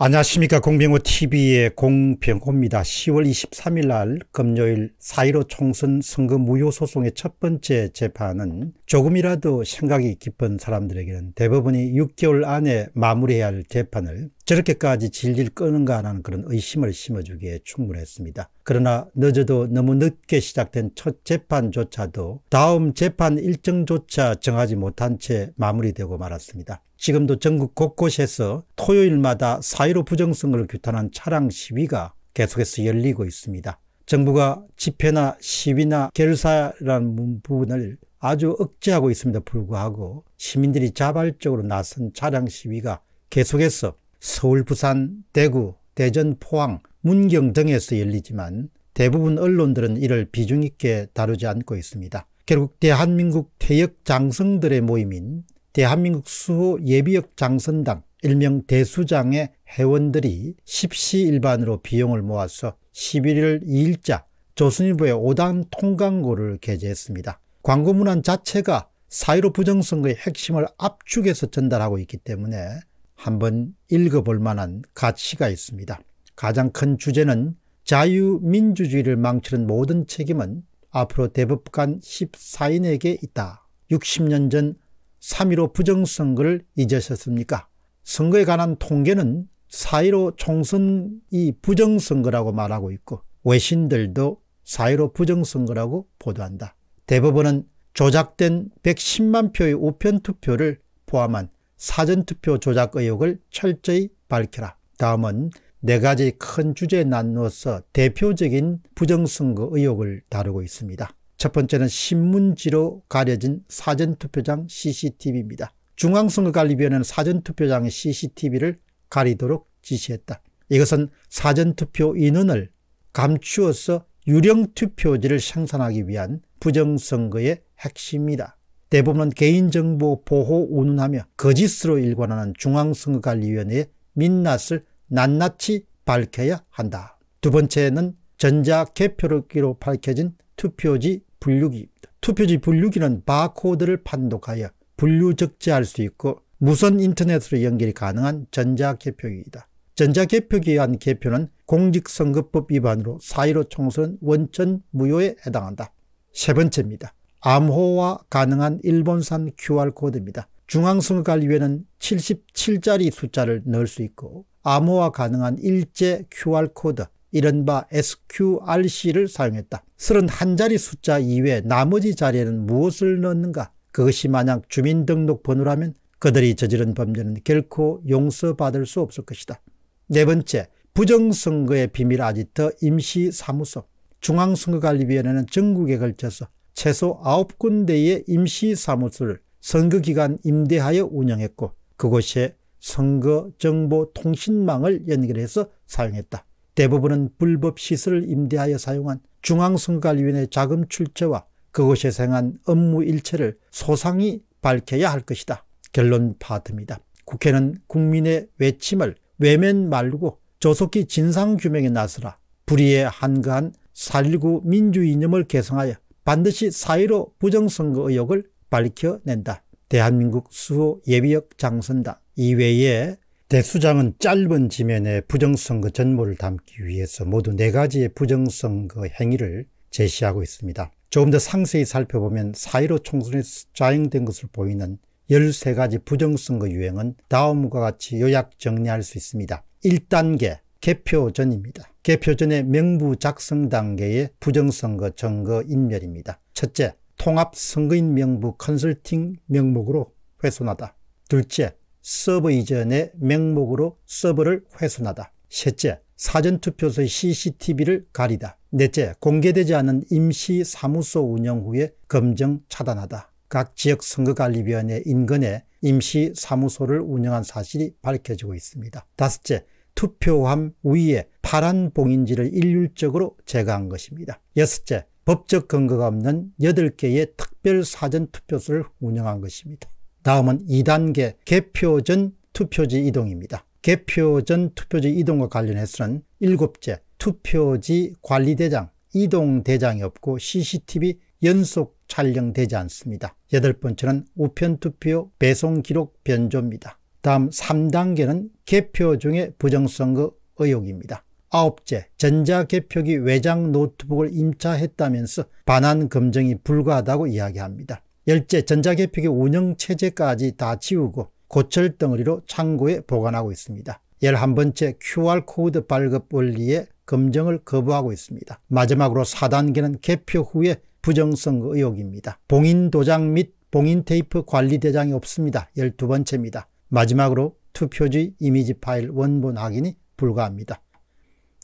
안녕하십니까 공병호 TV의 공병호입니다. 10월 23일 날 금요일 4.15 총선 선거 무효 소송의 첫 번째 재판은 조금이라도 생각이 깊은 사람들에게는 대부분이 6개월 안에 마무리해야 할 재판을 저렇게까지 질질 끄는가 하는 그런 의심을 심어주기에 충분했습니다. 그러나 늦어도 너무 늦게 시작된 첫 재판조차도 다음 재판 일정조차 정하지 못한 채 마무리되고 말았습니다. 지금도 전국 곳곳에서 토요일마다 사회로 부정성을 규탄한 차량 시위가 계속해서 열리고 있습니다. 정부가 집회나 시위나 결사라는 부분을 아주 억제하고 있음에도 불구하고 시민들이 자발적으로 나선 차량 시위가 계속해서 서울, 부산, 대구, 대전, 포항, 문경 등에서 열리지만 대부분 언론들은 이를 비중 있게 다루지 않고 있습니다. 결국 대한민국 퇴역 장성들의 모임인 대한민국 수 예비역 장선당 일명 대수장의 회원들이 십시일반으로 비용을 모아서 1 1일 2일자 조선일보의 5단 통광고를 게재했습니다. 광고문안 자체가 사이로 부정선거의 핵심을 압축해서 전달하고 있기 때문에 한번 읽어볼 만한 가치가 있습니다. 가장 큰 주제는 자유민주주의를 망치는 모든 책임은 앞으로 대법관 14인에게 있다. 60년 전3.15 부정선거를 잊으셨습니까? 선거에 관한 통계는 4.15 총선이 부정선거라고 말하고 있고 외신들도 4.15 부정선거라고 보도한다. 대법원은 조작된 110만 표의 우편 투표를 포함한 사전투표 조작 의혹을 철저히 밝혀라. 다음은 네 가지 큰 주제에 나누어서 대표적인 부정선거 의혹을 다루고 있습니다. 첫 번째는 신문지로 가려진 사전투표장 CCTV입니다. 중앙선거관리위원회는 사전투표장의 CCTV를 가리도록 지시했다. 이것은 사전투표 인원을 감추어서 유령투표지를 생산하기 위한 부정선거의 핵심이다. 대부분은 개인정보 보호 운운하며 거짓으로 일관하는 중앙선거관리위원회의 민낯을 낱낱이 밝혀야 한다. 두 번째는 전자개표로 기 밝혀진 투표지 분류기입니다. 투표지 분류기는 바코드를 판독하여 분류 적재할 수 있고 무선 인터넷으로 연결이 가능한 전자개표기이다. 전자개표기에 의한 개표는 공직선거법 위반으로 4.15 총선 원천 무효에 해당한다. 세 번째입니다. 암호화 가능한 일본산 QR코드입니다. 중앙선거관리위원회는 77자리 숫자를 넣을 수 있고 암호화 가능한 일제 QR코드 이른바 SQRC를 사용했다. 31자리 숫자 이외 나머지 자리에는 무엇을 넣는가? 그것이 만약 주민등록번호라면 그들이 저지른 범죄는 결코 용서받을 수 없을 것이다. 네 번째, 부정선거의 비밀 아지터 임시사무소. 중앙선거관리위원회는 전국에 걸쳐서 최소 9군데의 임시사무소를 선거기간 임대하여 운영했고 그곳에 선거정보통신망을 연결해서 사용했다. 대부분은 불법 시설을 임대하여 사용한 중앙선관위원회 자금 출처와 그곳에 생한 업무 일체를 소상히 밝혀야 할 것이다. 결론 파트입니다. 국회는 국민의 외침을 외면 말고 조속히 진상규명에 나서라. 불의에 한가한 4.19 민주이념을 개성하여 반드시 사의로 부정선거 의혹을 밝혀낸다. 대한민국 수호 예비역 장선다. 이외에 대수장은 짧은 지면에 부정선거 그 전모를 담기 위해서 모두 네가지의 부정선거 그 행위를 제시하고 있습니다. 조금 더 상세히 살펴보면 사1로 총선에서 자행된 것을 보이는 13가지 부정선거 그 유행은 다음과 같이 요약 정리할 수 있습니다. 1단계 개표 전입니다. 개표 전의 명부 작성 단계의 부정선거 정거 인멸입니다. 첫째, 통합선거인 명부 컨설팅 명목으로 훼손하다. 둘째, 서버 이전의 명목으로 서버를 훼손하다. 셋째, 사전투표소의 CCTV를 가리다. 넷째, 공개되지 않은 임시사무소 운영 후에 검증 차단하다. 각 지역 선거관리위원회 인근에 임시사무소를 운영한 사실이 밝혀지고 있습니다. 다섯째, 투표함 위에 파란 봉인지를 일률적으로 제거한 것입니다. 여섯째, 법적 근거가 없는 8개의 특별사전투표소를 운영한 것입니다. 다음은 2단계 개표 전 투표지 이동입니다. 개표 전 투표지 이동과 관련해서는 일곱째 투표지 관리대장, 이동대장이 없고 CCTV 연속 촬영되지 않습니다. 여덟 번째는 우편투표 배송기록 변조입니다. 다음 3단계는 개표 중에 부정선거 의혹입니다. 아홉째, 전자개표기 외장 노트북을 임차했다면서 반환 검증이 불가하다고 이야기합니다. 열재 전자개표기 운영체제까지 다 지우고 고철 덩어리로 창고에 보관하고 있습니다. 11번째 QR코드 발급 원리에 검증을 거부하고 있습니다. 마지막으로 4단계는 개표 후에 부정성 의혹입니다. 봉인도장 및 봉인테이프 관리대장이 없습니다. 12번째입니다. 마지막으로 투표지 이미지 파일 원본 확인이 불가합니다.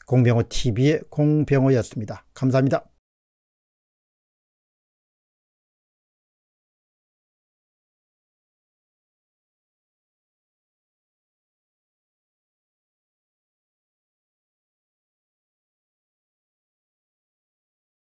공병호TV의 공병호였습니다. 감사합니다.